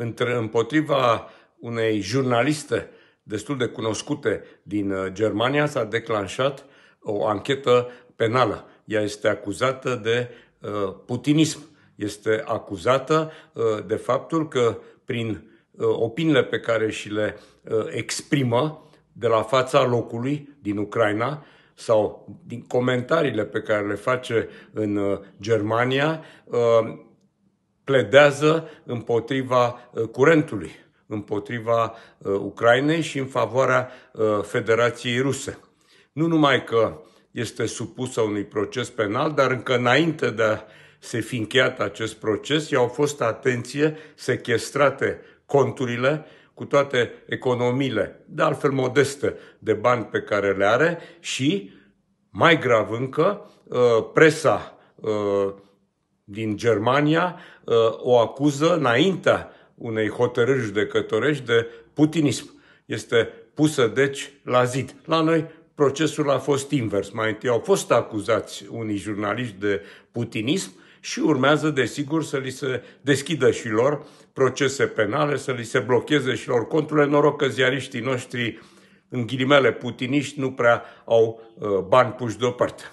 între, împotriva unei jurnaliste destul de cunoscute din uh, Germania s-a declanșat o anchetă penală. Ea este acuzată de uh, putinism. Este acuzată uh, de faptul că prin uh, opiniile pe care și le uh, exprimă de la fața locului din Ucraina sau din comentariile pe care le face în uh, Germania, pledează împotriva uh, curentului, împotriva uh, Ucrainei și în favoarea uh, Federației Ruse. Nu numai că este supusă unui proces penal, dar încă înainte de a se fi încheiat acest proces, i-au fost, atenție, sequestrate conturile cu toate economiile, de altfel modeste, de bani pe care le are și, mai grav încă, presa din Germania uh, o acuză înaintea unei hotărâri judecătorești de putinism. Este pusă, deci, la zid. La noi procesul a fost invers. Mai întâi au fost acuzați unii jurnaliști de putinism și urmează, desigur, să li se deschidă și lor procese penale, să li se blocheze și lor conturile. Noroc că ziariștii noștri, în ghilimele putiniști, nu prea au uh, bani puși deoparte.